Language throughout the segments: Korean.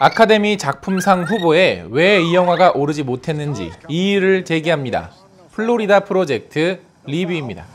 아카데미 작품상 후보에 왜 이 영화가 오르지 못했는지 이유를 제기합니다. 플로리다 프로젝트 리뷰입니다.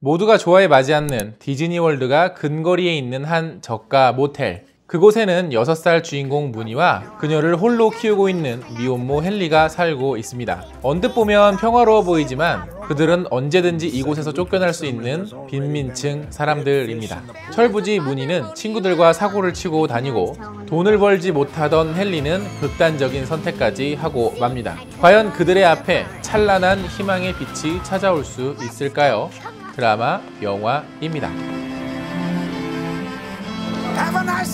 모두가 좋아해 마지 않는 디즈니 월드가 근거리에 있는 한 저가 모텔 그곳에는 6살 주인공 무늬와 그녀를 홀로 키우고 있는 미혼모 헨리가 살고 있습니다. 언뜻 보면 평화로워 보이지만 그들은 언제든지 이곳에서 쫓겨날 수 있는 빈민층 사람들입니다. 철부지 무늬는 친구들과 사고를 치고 다니고 돈을 벌지 못하던 헨리는 극단적인 선택까지 하고 맙니다. 과연 그들의 앞에 찬란한 희망의 빛이 찾아올 수 있을까요? 드라마, 영화입니다.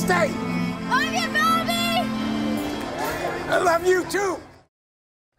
Stay. love you, m e l o y I love you too.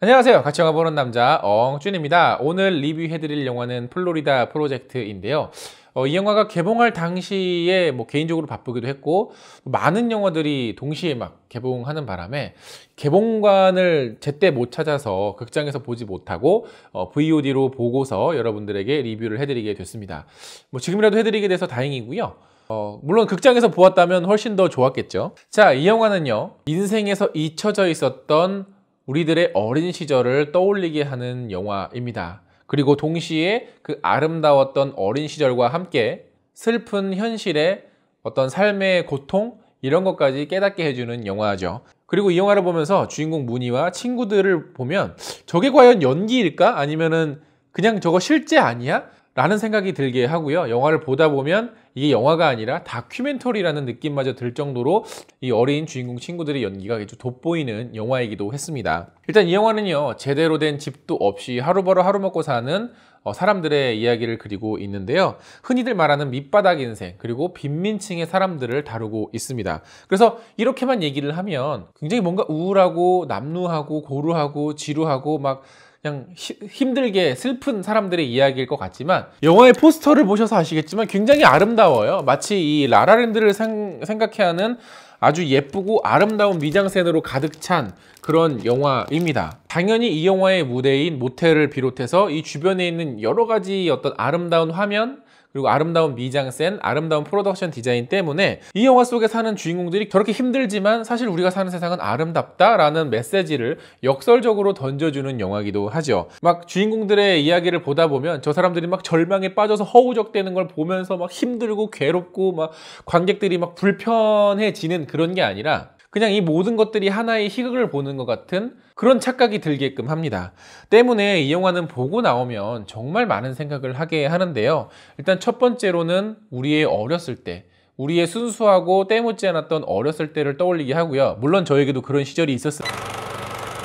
안녕하세요. 같이 영화 보는 남자 엉준입니다. 오늘 리뷰해드릴 영화는 플로리다 프로젝트인데요. 어, 이 영화가 개봉할 당시에 뭐 개인적으로 바쁘기도 했고 많은 영화들이 동시에 막 개봉하는 바람에 개봉관을 제때 못 찾아서 극장에서 보지 못하고 어, VOD로 보고서 여러분들에게 리뷰를 해드리게 됐습니다. 뭐 지금이라도 해드리게 돼서 다행이고요. 어, 물론 극장에서 보았다면 훨씬 더 좋았겠죠. 자, 이 영화는요. 인생에서 잊혀져 있었던 우리들의 어린 시절을 떠올리게 하는 영화입니다. 그리고 동시에 그 아름다웠던 어린 시절과 함께 슬픈 현실의 어떤 삶의 고통 이런 것까지 깨닫게 해주는 영화죠. 그리고 이 영화를 보면서 주인공 무늬와 친구들을 보면 저게 과연 연기일까? 아니면은 그냥 저거 실제 아니야? 라는 생각이 들게 하고요. 영화를 보다 보면 이게 영화가 아니라 다큐멘터리라는 느낌마저 들 정도로 이 어린 주인공 친구들의 연기가 아주 돋보이는 영화이기도 했습니다. 일단 이 영화는요. 제대로 된 집도 없이 하루 벌어 하루 먹고 사는 어, 사람들의 이야기를 그리고 있는데요. 흔히들 말하는 밑바닥 인생 그리고 빈민층의 사람들을 다루고 있습니다. 그래서 이렇게만 얘기를 하면 굉장히 뭔가 우울하고 남루하고 고루하고 지루하고 막 그냥 히, 힘들게 슬픈 사람들의 이야기일 것 같지만 영화의 포스터를 보셔서 아시겠지만 굉장히 아름다워요. 마치 이 라라랜드를 생, 각해 하는 아주 예쁘고 아름다운 미장센으로 가득 찬 그런 영화입니다. 당연히 이 영화의 무대인 모텔을 비롯해서 이 주변에 있는 여러 가지 어떤 아름다운 화면 그리고 아름다운 미장센, 아름다운 프로덕션 디자인 때문에 이 영화 속에 사는 주인공들이 저렇게 힘들지만 사실 우리가 사는 세상은 아름답다라는 메시지를 역설적으로 던져주는 영화기도 하죠. 막 주인공들의 이야기를 보다 보면 저 사람들이 막 절망에 빠져서 허우적대는 걸 보면서 막 힘들고 괴롭고 막 관객들이 막 불편해지는 그런 게 아니라 그냥 이 모든 것들이 하나의 희극을 보는 것 같은 그런 착각이 들게끔 합니다. 때문에 이 영화는 보고 나오면 정말 많은 생각을 하게 하는데요. 일단 첫 번째로는 우리의 어렸을 때 우리의 순수하고 때묻지 않았던 어렸을 때를 떠올리게 하고요. 물론 저에게도 그런 시절이 있었어요.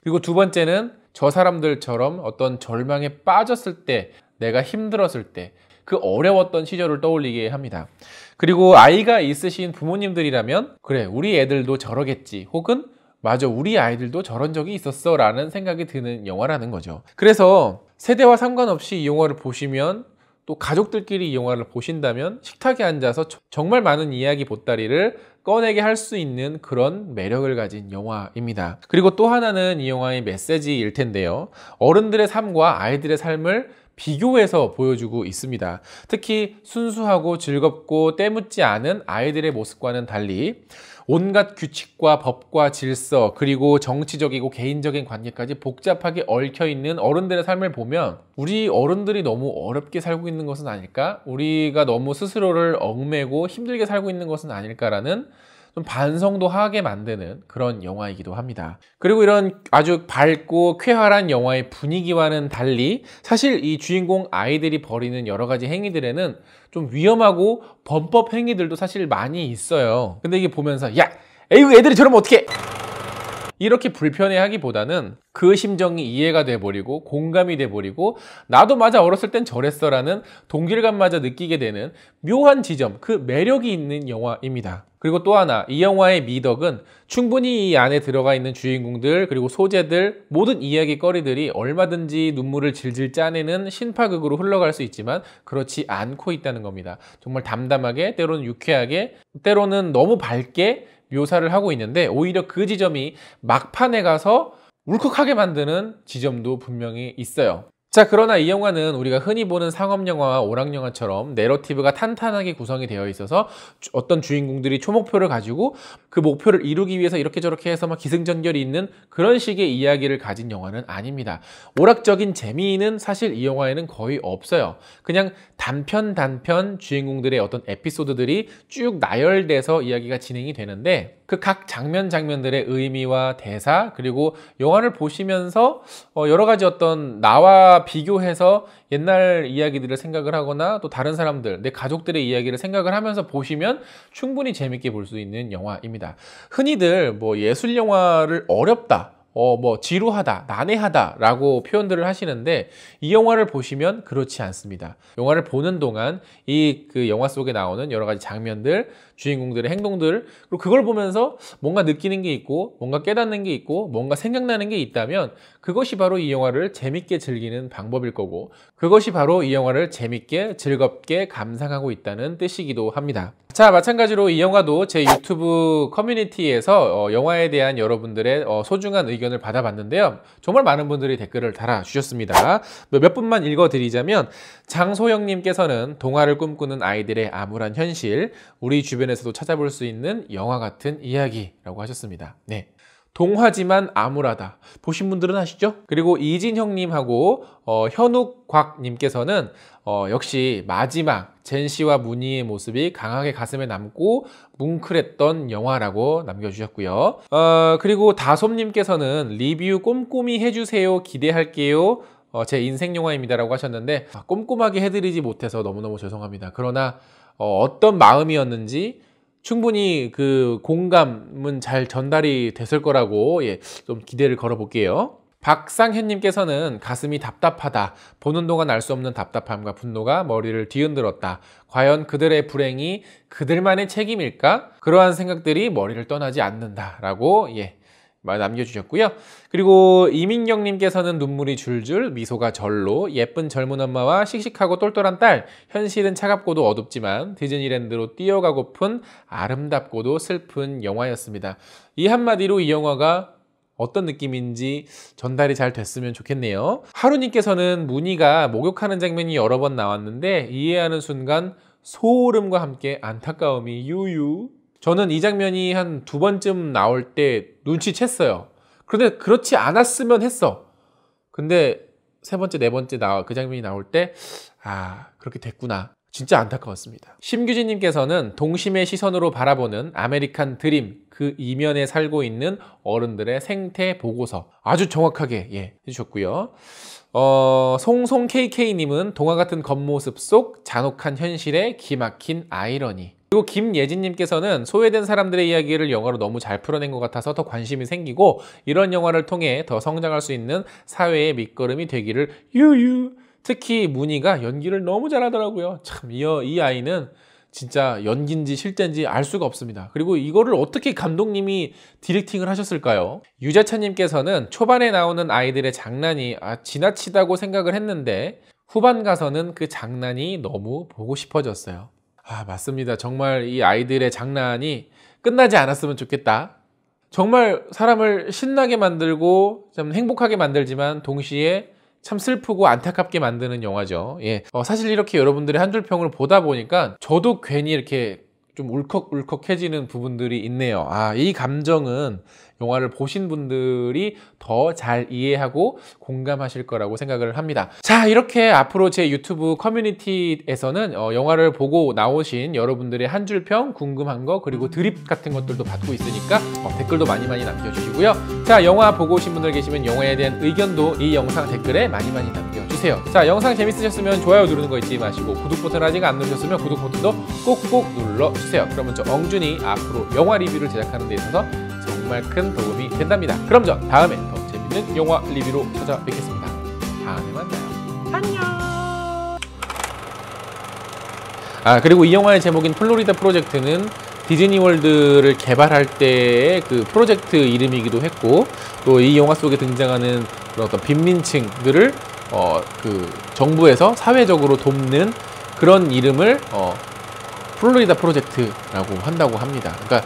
그리고 두 번째는 저 사람들처럼 어떤 절망에 빠졌을 때, 내가 힘들었을 때, 그 어려웠던 시절을 떠올리게 합니다. 그리고 아이가 있으신 부모님들이라면 그래 우리 애들도 저러겠지 혹은 맞아 우리 아이들도 저런 적이 있었어 라는 생각이 드는 영화라는 거죠 그래서 세대와 상관없이 이 영화를 보시면 또 가족들끼리 이 영화를 보신다면 식탁에 앉아서 정말 많은 이야기 보따리를 꺼내게 할 수 있는 그런 매력을 가진 영화입니다. 그리고 또 하나는 이 영화의 메시지일 텐데요. 어른들의 삶과 아이들의 삶을 비교해서 보여주고 있습니다. 특히 순수하고 즐겁고 때묻지 않은 아이들의 모습과는 달리 온갖 규칙과 법과 질서 그리고 정치적이고 개인적인 관계까지 복잡하게 얽혀 있는 어른들의 삶을 보면 우리 어른들이 너무 어렵게 살고 있는 것은 아닐까? 우리가 너무 스스로를 얽매고 힘들게 살고 있는 것은 아닐까라는 좀 반성도 하게 만드는 그런 영화이기도 합니다. 그리고 이런 아주 밝고 쾌활한 영화의 분위기와는 달리 사실 이 주인공 아이들이 벌이는 여러 가지 행위들에는 좀 위험하고 범법 행위들도 사실 많이 있어요. 근데 이게 보면서 야, 에이 애들이 저러면 어떻게? 이렇게 불편해하기보다는 그 심정이 이해가 돼버리고 공감이 돼버리고 나도 맞아 어렸을 땐 저랬어라는 동질감마저 느끼게 되는 묘한 지점, 그 매력이 있는 영화입니다. 그리고 또 하나 이 영화의 미덕은 충분히 이 안에 들어가 있는 주인공들 그리고 소재들 모든 이야기거리들이 얼마든지 눈물을 질질 짜내는 신파극으로 흘러갈 수 있지만 그렇지 않고 있다는 겁니다. 정말 담담하게 때로는 유쾌하게 때로는 너무 밝게 묘사를 하고 있는데 오히려 그 지점이 막판에 가서 울컥하게 만드는 지점도 분명히 있어요. 자 그러나 이 영화는 우리가 흔히 보는 상업영화와 오락영화처럼 내러티브가 탄탄하게 구성이 되어 있어서 어떤 주인공들이 초목표를 가지고 그 목표를 이루기 위해서 이렇게 저렇게 해서 막 기승전결이 있는 그런 식의 이야기를 가진 영화는 아닙니다. 오락적인 재미는 사실 이 영화에는 거의 없어요. 그냥 단편 단편 주인공들의 어떤 에피소드들이 쭉 나열돼서 이야기가 진행이 되는데 그각 장면 장면들의 의미와 대사 그리고 영화를 보시면서 어 여러 가지 어떤 나와 비교해서 옛날 이야기들을 생각을 하거나 또 다른 사람들 내 가족들의 이야기를 생각을 하면서 보시면 충분히 재밌게 볼 수 있는 영화입니다. 흔히들 뭐 예술 영화를 어렵다 어, 뭐, 지루하다, 난해하다 라고 표현들을 하시는데, 이 영화를 보시면 그렇지 않습니다. 영화를 보는 동안 이 그 영화 속에 나오는 여러 가지 장면들, 주인공들의 행동들, 그리고 그걸 보면서 뭔가 느끼는 게 있고, 뭔가 깨닫는 게 있고, 뭔가 생각나는 게 있다면, 그것이 바로 이 영화를 재밌게 즐기는 방법일 거고, 그것이 바로 이 영화를 재밌게, 즐겁게 감상하고 있다는 뜻이기도 합니다. 자 마찬가지로 이 영화도 제 유튜브 커뮤니티에서 어, 영화에 대한 여러분들의 어, 소중한 의견을 받아봤는데요 정말 많은 분들이 댓글을 달아주셨습니다 뭐 몇 분만 읽어드리자면 장소영님께서는 동화를 꿈꾸는 아이들의 암울한 현실 우리 주변에서도 찾아볼 수 있는 영화 같은 이야기라고 하셨습니다 네. 동화지만 암울하다. 보신 분들은 아시죠? 그리고 이진 형님하고 어, 현욱 곽님께서는 어, 역시 마지막 젠시와 문희의 모습이 강하게 가슴에 남고 뭉클했던 영화라고 남겨주셨고요. 어, 그리고 다솜님께서는 리뷰 꼼꼼히 해주세요. 기대할게요. 어, 제 인생 영화입니다라고 하셨는데 아, 꼼꼼하게 해드리지 못해서 너무너무 죄송합니다. 그러나 어, 어떤 마음이었는지 충분히 그 공감은 잘 전달이 됐을 거라고 예, 좀 기대를 걸어볼게요. 박상현님께서는 가슴이 답답하다. 보는 동안 알 수 없는 답답함과 분노가 머리를 뒤흔들었다. 과연 그들의 불행이 그들만의 책임일까? 그러한 생각들이 머리를 떠나지 않는다. 라고, 예, 많이 남겨주셨고요. 그리고 이민경님께서는 눈물이 줄줄 미소가 절로 예쁜 젊은 엄마와 씩씩하고 똘똘한 딸 현실은 차갑고도 어둡지만 디즈니랜드로 뛰어가고픈 아름답고도 슬픈 영화였습니다. 이 한마디로 이 영화가 어떤 느낌인지 전달이 잘 됐으면 좋겠네요. 하루님께서는 무늬가 목욕하는 장면이 여러 번 나왔는데 이해하는 순간 소름과 함께 안타까움이 유유 저는 이 장면이 한 두 번쯤 나올 때 눈치챘어요. 그런데 그렇지 않았으면 했어. 근데 세 번째, 네 번째 나, 와그 장면이 나올 때, 아, 그렇게 됐구나. 진짜 안타까웠습니다. 심규진님께서는 동심의 시선으로 바라보는 아메리칸 드림 그 이면에 살고 있는 어른들의 생태 보고서 아주 정확하게 예, 해주셨고요. 어, 송송KK님은 동화 같은 겉모습 속 잔혹한 현실에 기막힌 아이러니 그리고 김예진님께서는 소외된 사람들의 이야기를 영화로 너무 잘 풀어낸 것 같아서 더 관심이 생기고 이런 영화를 통해 더 성장할 수 있는 사회의 밑거름이 되기를 유유 특히 문희가 연기를 너무 잘하더라고요 참이 아이는 진짜 연기인지 실제인지 알 수가 없습니다. 그리고 이거를 어떻게 감독님이 디렉팅을 하셨을까요? 유재찬님께서는 초반에 나오는 아이들의 장난이 아, 지나치다고 생각을 했는데 후반 가서는 그 장난이 너무 보고 싶어졌어요. 아, 맞습니다. 정말 이 아이들의 장난이 끝나지 않았으면 좋겠다. 정말 사람을 신나게 만들고 참 행복하게 만들지만 동시에 참 슬프고 안타깝게 만드는 영화죠. 예. 어, 사실 이렇게 여러분들의 한줄 평을 보다 보니까 저도 괜히 이렇게 좀 울컥 울컥해지는 부분들이 있네요. 아, 이 감정은 영화를 보신 분들이 더 잘 이해하고 공감하실 거라고 생각을 합니다. 자 이렇게 앞으로 제 유튜브 커뮤니티에서는 어, 영화를 보고 나오신 여러분들의 한 줄평 궁금한 거 그리고 드립 같은 것들도 받고 있으니까 어, 댓글도 많이 많이 남겨주시고요. 자 영화 보고 오신 분들 계시면 영화에 대한 의견도 이 영상 댓글에 많이 많이 남겨주세요. 자 영상 재밌으셨으면 좋아요 누르는 거 잊지 마시고 구독 버튼 아직 안 누르셨으면 구독 버튼도 꼭꼭 눌러주세요. 그러면 저 엉준이 앞으로 영화 리뷰를 제작하는 데 있어서 정말 큰 도움이 된답니다. 그럼 전 다음에 더 재밌는 영화 리뷰로 찾아뵙겠습니다. 다음에 만나요. 안녕. 아 그리고 이 영화의 제목인 플로리다 프로젝트는 디즈니 월드를 개발할 때의 그 프로젝트 이름이기도 했고 또 이 영화 속에 등장하는 어떤 빈민층들을 어 그 정부에서 사회적으로 돕는 그런 이름을 어 플로리다 프로젝트라고 한다고 합니다. 그러니까